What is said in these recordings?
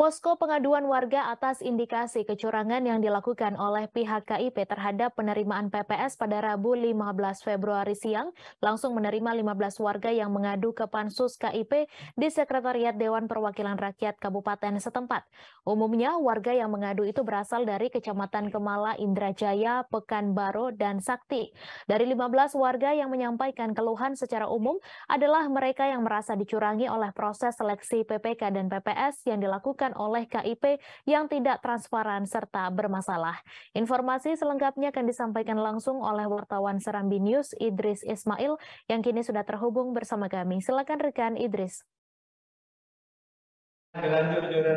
Posko pengaduan warga atas indikasi kecurangan yang dilakukan oleh pihak KIP terhadap penerimaan PPS pada Rabu 15 Februari siang langsung menerima 15 warga yang mengadu ke Pansus KIP di Sekretariat Dewan Perwakilan Rakyat Kabupaten setempat. Umumnya warga yang mengadu itu berasal dari Kecamatan Kemala, Indrajaya, Pekanbaru, dan Sakti. Dari 15 warga yang menyampaikan keluhan secara umum adalah mereka yang merasa dicurangi oleh proses seleksi PPK dan PPS yang dilakukan dilakukan oleh KIP yang tidak transparan serta bermasalah. Informasi selengkapnya akan disampaikan langsung oleh wartawan Serambi News Idris Ismail yang kini sudah terhubung bersama kami. Silakan rekan Idris.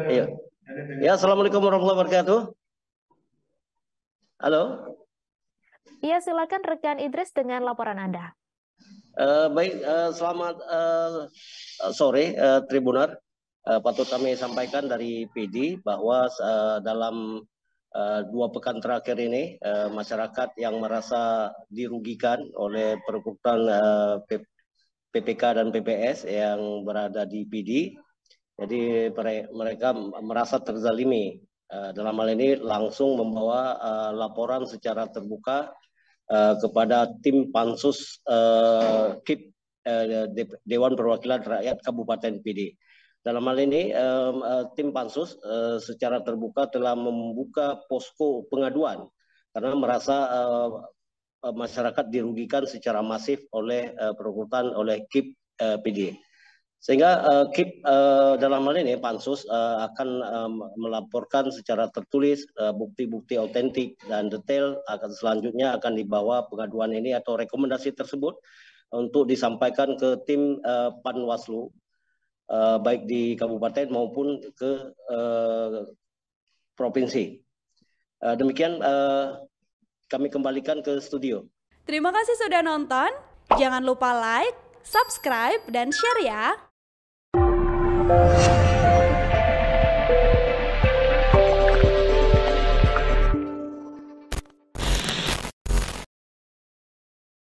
Ya, Ya, Assalamualaikum warahmatullahi wabarakatuh. Halo. Ya, silakan rekan Idris dengan laporan Anda. Uh, baik, uh, selamat uh, sore uh, Tribunar uh, patut kami sampaikan dari PD bahwa uh, dalam uh, dua pekan terakhir ini uh, masyarakat yang merasa dirugikan oleh perbuatan uh, PPK dan PPS yang berada di PD, jadi mereka merasa terzalimi. eh, dalam hal ini langsung membawa uh, laporan secara terbuka kepada tim pansus uh, KIP uh, Dewan Perwakilan Rakyat Kabupaten PD. Dalam hal ini, eh, tim pansus eh, secara terbuka telah membuka posko pengaduan karena merasa eh, masyarakat dirugikan secara masif oleh perekrutan oleh KIP PD. Sehingga KIP dalam hal ini pansus akan melaporkan secara tertulis bukti-bukti autentik dan detail akan selanjutnya akan dibawa pengaduan ini atau rekomendasi tersebut untuk disampaikan ke tim Panwaslu uh, baik di kabupaten maupun ke uh, provinsi. Uh, demikian uh, kami kembalikan ke studio. Terima kasih sudah nonton. Jangan lupa like, subscribe, dan share ya.